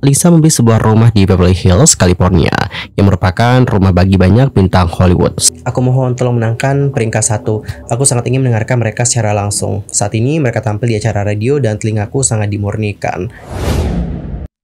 Lisa membeli sebuah rumah di Beverly Hills, California, yang merupakan rumah bagi banyak bintang Hollywood. Aku mohon tolong menangkan peringkat satu. Aku sangat ingin mendengarkan mereka secara langsung. Saat ini mereka tampil di acara radio dan telingaku sangat dimurnikan.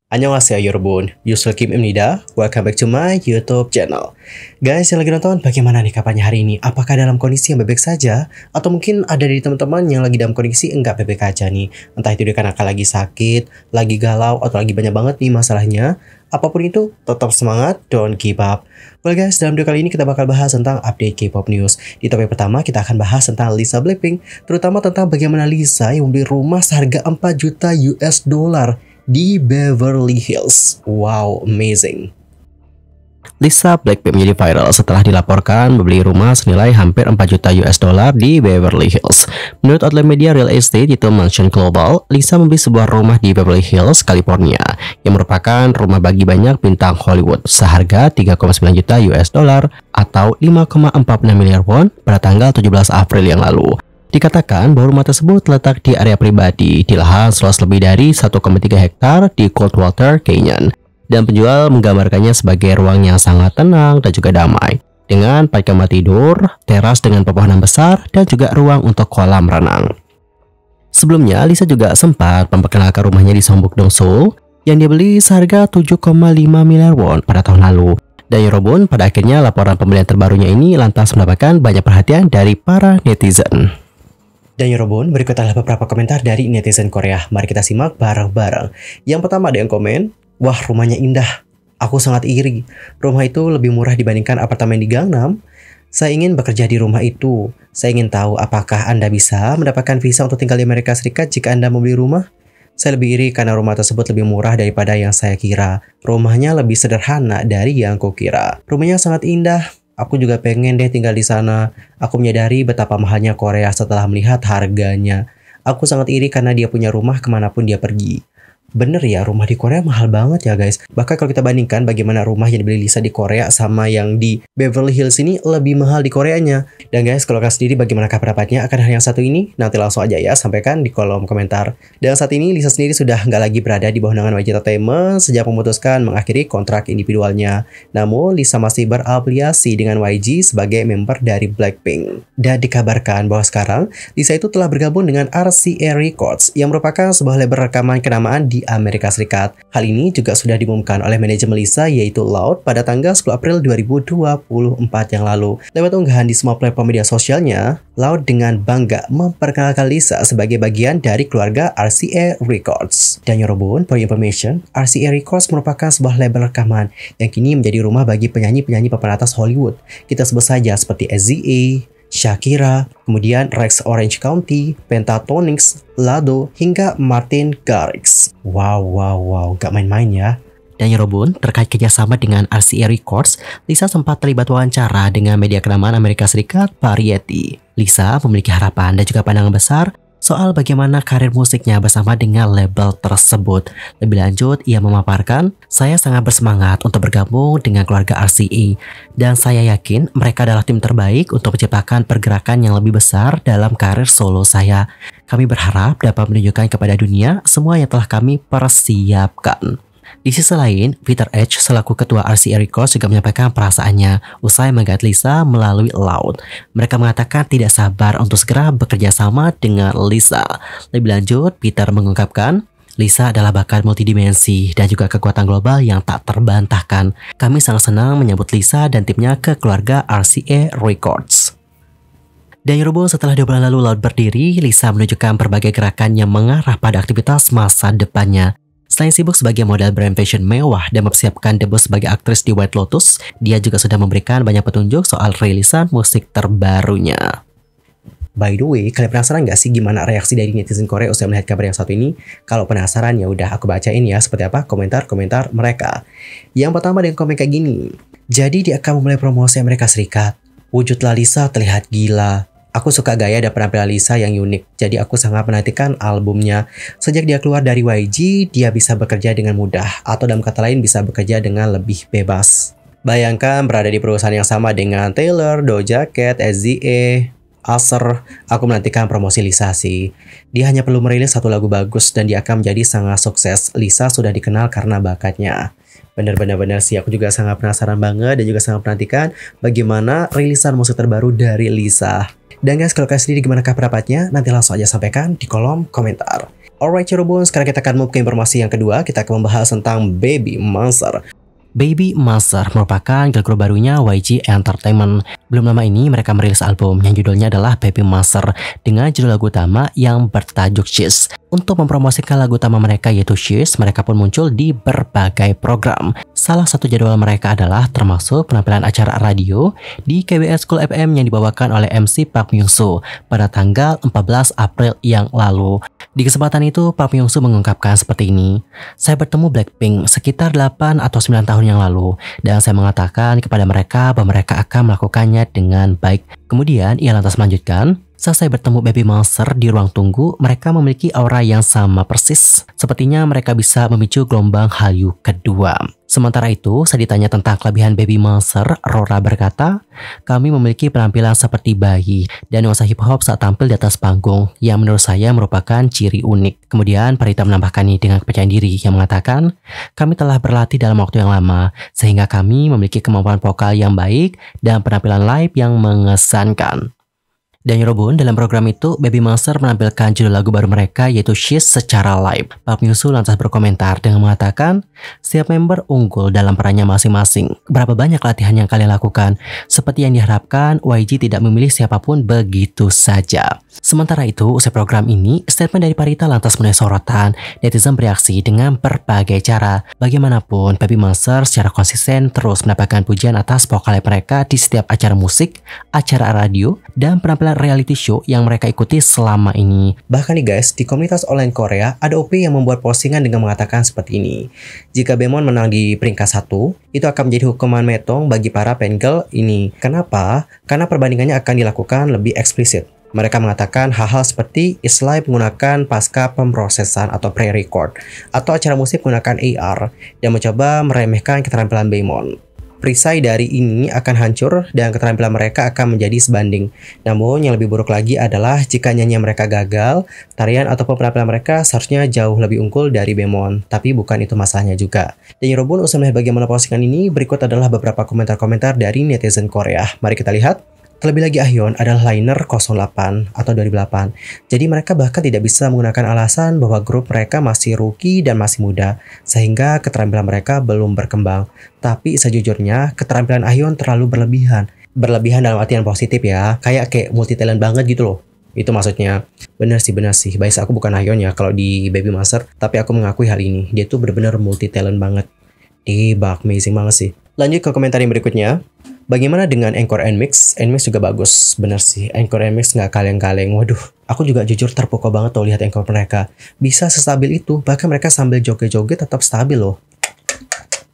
Annyeonghaseyo Yorobun, Yusul Kim Imnida, welcome back to my YouTube channel. Guys yang lagi nonton, bagaimana nih kabarnya hari ini? Apakah dalam kondisi yang bebek saja? Atau mungkin ada dari teman-teman yang lagi dalam kondisi enggak bebek aja nih? Entah itu dia karena lagi sakit, lagi galau, atau lagi banyak banget nih masalahnya. Apapun itu, tetap semangat, don't give up. Well guys, dalam video kali ini kita bakal bahas tentang update K-pop news. Di topik pertama, kita akan bahas tentang Lisa Blackpink, terutama tentang bagaimana Lisa yang membeli rumah seharga 4 juta US dollar di Beverly Hills. Wow, amazing. Lisa Blackpink menjadi viral setelah dilaporkan membeli rumah senilai hampir 4 juta US dollar di Beverly Hills. Menurut outlet media real estate itu Mansion Global, Lisa membeli sebuah rumah di Beverly Hills, California, yang merupakan rumah bagi banyak bintang Hollywood seharga 3,9 juta US dollar atau 5,46 miliar won pada tanggal 17 April yang lalu. Dikatakan bahwa rumah tersebut terletak di area pribadi di lahan seluas lebih dari 1,3 hektar di Coldwater Canyon dan penjual menggambarkannya sebagai ruang yang sangat tenang dan juga damai dengan empat kamar tidur, teras dengan pepohonan besar, dan juga ruang untuk kolam renang. Sebelumnya, Lisa juga sempat memperkenalkan rumahnya di Sombuk Dong Seoul yang dia beli seharga 7,5 miliar won pada tahun lalu. Dan Yorobun pada akhirnya laporan pembelian terbarunya ini lantas mendapatkan banyak perhatian dari para netizen. Dan Yorobon, ya berikut adalah beberapa komentar dari netizen Korea. Mari kita simak bareng-bareng. Yang pertama ada yang komen, Wah rumahnya indah, aku sangat iri. Rumah itu lebih murah dibandingkan apartemen di Gangnam. Saya ingin bekerja di rumah itu. Saya ingin tahu apakah Anda bisa mendapatkan visa untuk tinggal di Amerika Serikat jika Anda membeli rumah? Saya lebih iri karena rumah tersebut lebih murah daripada yang saya kira. Rumahnya lebih sederhana dari yang kukira. Rumahnya sangat indah, Aku juga pengen deh tinggal di sana. Aku menyadari betapa mahalnya Korea setelah melihat harganya. Aku sangat iri karena dia punya rumah kemanapun dia pergi bener ya rumah di Korea mahal banget ya guys. Bahkan kalau kita bandingkan bagaimana rumah yang dibeli Lisa di Korea sama yang di Beverly Hills ini lebih mahal di Koreanya. Dan guys kalau kalian sendiri bagaimana pendapatnya akan hal yang satu ini? Nanti langsung aja ya sampaikan di kolom komentar. Dan saat ini Lisa sendiri sudah nggak lagi berada di bawah naungan YG Entertainment sejak memutuskan mengakhiri kontrak individualnya. Namun Lisa masih berafiliasi dengan YG sebagai member dari Blackpink. Dan dikabarkan bahwa sekarang Lisa itu telah bergabung dengan RCA Records yang merupakan sebuah label rekaman kenamaan di di Amerika Serikat. Hal ini juga sudah diumumkan oleh manajer Melissa yaitu Loud pada tanggal 10 April 2024 yang lalu. Lewat unggahan di semua platform media sosialnya, Loud dengan bangga memperkenalkan Lisa sebagai bagian dari keluarga RCA Records. Dan Yorobun, for information, RCA Records merupakan sebuah label rekaman yang kini menjadi rumah bagi penyanyi-penyanyi papan atas Hollywood. Kita sebut saja seperti SZA, Shakira, kemudian Rex Orange County, Pentatonix, Lado, hingga Martin Garrix. Wow, wow, wow, gak main-main ya. Dan Yorobun, ya terkait kerjasama dengan RCA Records, Lisa sempat terlibat wawancara dengan media kenamaan Amerika Serikat, Variety. Lisa memiliki harapan dan juga pandangan besar soal bagaimana karir musiknya bersama dengan label tersebut. Lebih lanjut, ia memaparkan, saya sangat bersemangat untuk bergabung dengan keluarga RCE, dan saya yakin mereka adalah tim terbaik untuk menciptakan pergerakan yang lebih besar dalam karir solo saya. Kami berharap dapat menunjukkan kepada dunia semua yang telah kami persiapkan. Di sisi lain, Peter Edge selaku ketua RCA Records juga menyampaikan perasaannya usai mengait Lisa melalui laut. Mereka mengatakan tidak sabar untuk segera bekerja sama dengan Lisa. Lebih lanjut, Peter mengungkapkan, Lisa adalah bakat multidimensi dan juga kekuatan global yang tak terbantahkan. Kami sangat senang menyambut Lisa dan timnya ke keluarga RCA e Records. Dan Yorubo setelah dua bulan lalu laut berdiri, Lisa menunjukkan berbagai gerakan yang mengarah pada aktivitas masa depannya. Selain sibuk sebagai model brand fashion mewah dan mempersiapkan debut sebagai aktris di White Lotus, dia juga sudah memberikan banyak petunjuk soal rilisan musik terbarunya. By the way, kalian penasaran nggak sih gimana reaksi dari netizen Korea usai melihat kabar yang satu ini? Kalau penasaran ya udah aku bacain ya seperti apa komentar-komentar mereka. Yang pertama ada yang komen kayak gini. Jadi dia akan memulai promosi Amerika Serikat. Wujud Lalisa terlihat gila. Aku suka gaya dan penampilan Lisa yang unik, jadi aku sangat menantikan albumnya. Sejak dia keluar dari YG, dia bisa bekerja dengan mudah, atau dalam kata lain bisa bekerja dengan lebih bebas. Bayangkan berada di perusahaan yang sama dengan Taylor, Doja Cat, SZA, Acer, aku menantikan promosi Lisa sih. Dia hanya perlu merilis satu lagu bagus dan dia akan menjadi sangat sukses. Lisa sudah dikenal karena bakatnya. Benar-benar sih, aku juga sangat penasaran banget dan juga sangat menantikan bagaimana rilisan musik terbaru dari Lisa. Dan guys, kalau kalian sendiri gimana kah pendapatnya? Nanti langsung aja sampaikan di kolom komentar. Alright, Cerobon, sekarang kita akan move ke informasi yang kedua. Kita akan membahas tentang Baby Monster. Baby Master merupakan girl group barunya YG Entertainment. Belum lama ini mereka merilis album yang judulnya adalah Baby Master dengan judul lagu utama yang bertajuk Cheese. Untuk mempromosikan lagu utama mereka yaitu Cheese, mereka pun muncul di berbagai program. Salah satu jadwal mereka adalah termasuk penampilan acara radio di KBS School FM yang dibawakan oleh MC Park Myung Soo pada tanggal 14 April yang lalu. Di kesempatan itu, Park Myung Soo mengungkapkan seperti ini, Saya bertemu Blackpink sekitar 8 atau 9 tahun yang lalu dan saya mengatakan kepada mereka bahwa mereka akan melakukannya dengan baik. Kemudian ia lantas melanjutkan, Selesai bertemu Baby Monster di ruang tunggu, mereka memiliki aura yang sama persis. Sepertinya mereka bisa memicu gelombang Hallyu kedua. Sementara itu, saat ditanya tentang kelebihan Baby Monster, Rora berkata, kami memiliki penampilan seperti bayi dan nuansa hip hop saat tampil di atas panggung yang menurut saya merupakan ciri unik. Kemudian Parita menambahkannya dengan kepercayaan diri yang mengatakan, kami telah berlatih dalam waktu yang lama sehingga kami memiliki kemampuan vokal yang baik dan penampilan live yang mengesankan. Dan Yorobun, dalam program itu, Baby Monster menampilkan judul lagu baru mereka yaitu She's secara live. Pak Yusu lantas berkomentar dengan mengatakan, setiap member unggul dalam perannya masing-masing. Berapa banyak latihan yang kalian lakukan? Seperti yang diharapkan, YG tidak memilih siapapun begitu saja. Sementara itu, usai program ini, statement dari Parita lantas menuai sorotan. Netizen bereaksi dengan berbagai cara. Bagaimanapun, Baby Monster secara konsisten terus mendapatkan pujian atas vokalnya mereka di setiap acara musik, acara radio, dan penampilan reality show yang mereka ikuti selama ini. Bahkan nih guys, di komunitas online Korea ada OP yang membuat postingan dengan mengatakan seperti ini. Jika Bemon menang di peringkat 1, itu akan menjadi hukuman metong bagi para pengel ini. Kenapa? Karena perbandingannya akan dilakukan lebih eksplisit. Mereka mengatakan hal-hal seperti islay menggunakan pasca pemrosesan atau pre-record atau acara musik menggunakan AR yang mencoba meremehkan keterampilan Baymon perisai dari ini akan hancur dan keterampilan mereka akan menjadi sebanding. Namun yang lebih buruk lagi adalah jika nyanyian mereka gagal, tarian atau penampilan mereka seharusnya jauh lebih unggul dari Bemon, tapi bukan itu masalahnya juga. Dan Yorobun usah melihat bagaimana postingan ini, berikut adalah beberapa komentar-komentar dari netizen Korea. Mari kita lihat. Terlebih lagi Ahyon adalah liner 08 atau 2008. Jadi mereka bahkan tidak bisa menggunakan alasan bahwa grup mereka masih rookie dan masih muda, sehingga keterampilan mereka belum berkembang. Tapi sejujurnya, keterampilan Ahyon terlalu berlebihan. Berlebihan dalam artian positif ya, kayak kayak multi talent banget gitu loh. Itu maksudnya. Bener sih, bener sih. Baik, aku bukan Ahyon ya kalau di Baby Master, tapi aku mengakui hal ini. Dia tuh bener-bener multi talent banget. Di bug amazing banget sih. Lanjut ke komentar yang berikutnya. Bagaimana dengan Anchor and Mix? And Mix juga bagus, bener sih. Anchor and Mix nggak kaleng-kaleng. Waduh, aku juga jujur terpukau banget tuh lihat Anchor mereka. Bisa sestabil itu, bahkan mereka sambil joget-joget tetap stabil loh.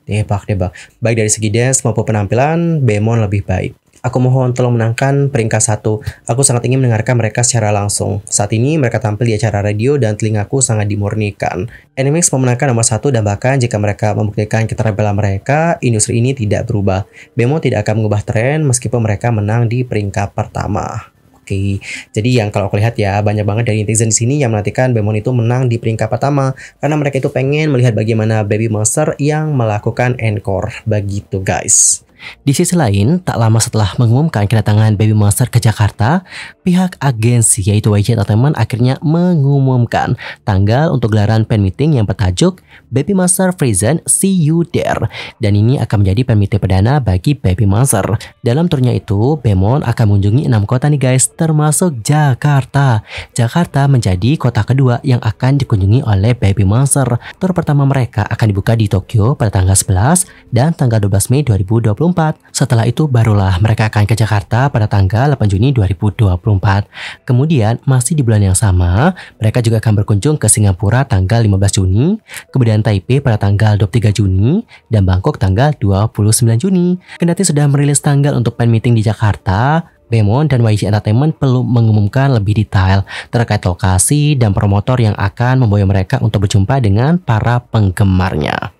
Nih, pak, nih, pak. Baik dari segi dance maupun penampilan, Bemon lebih baik. Aku mohon tolong menangkan peringkat satu. Aku sangat ingin mendengarkan mereka secara langsung. Saat ini mereka tampil di acara radio dan telingaku sangat dimurnikan. Animex memenangkan nomor satu dan bahkan jika mereka membuktikan keterampilan mereka, industri ini tidak berubah. Bemo tidak akan mengubah tren meskipun mereka menang di peringkat pertama. Oke, jadi yang kalau aku lihat ya banyak banget dari netizen di sini yang menantikan Bemon itu menang di peringkat pertama karena mereka itu pengen melihat bagaimana Baby Monster yang melakukan encore begitu guys. Di sisi lain, tak lama setelah mengumumkan kedatangan Baby Monster ke Jakarta, pihak agensi yaitu YG Entertainment akhirnya mengumumkan tanggal untuk gelaran fan meeting yang bertajuk Baby Monster Frozen See You There. Dan ini akan menjadi fan meeting perdana bagi Baby Monster. Dalam turnya itu, Bemon akan mengunjungi enam kota nih guys, termasuk Jakarta. Jakarta menjadi kota kedua yang akan dikunjungi oleh Baby Monster. Tur pertama mereka akan dibuka di Tokyo pada tanggal 11 dan tanggal 12 Mei 2024 setelah itu barulah mereka akan ke Jakarta pada tanggal 8 Juni 2024. Kemudian masih di bulan yang sama, mereka juga akan berkunjung ke Singapura tanggal 15 Juni, kemudian Taipei pada tanggal 23 Juni, dan Bangkok tanggal 29 Juni. Kendati sudah merilis tanggal untuk pen meeting di Jakarta, Bemon dan YG Entertainment perlu mengumumkan lebih detail terkait lokasi dan promotor yang akan membawa mereka untuk berjumpa dengan para penggemarnya.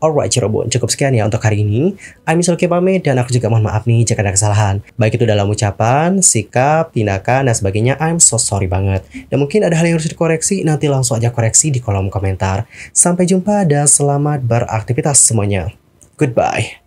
Alright Cirebon, cukup sekian ya untuk hari ini. I'm Isul pamit dan aku juga mohon maaf nih jika ada kesalahan. Baik itu dalam ucapan, sikap, tindakan, dan sebagainya. I'm so sorry banget. Dan mungkin ada hal yang harus dikoreksi, nanti langsung aja koreksi di kolom komentar. Sampai jumpa dan selamat beraktivitas semuanya. Goodbye.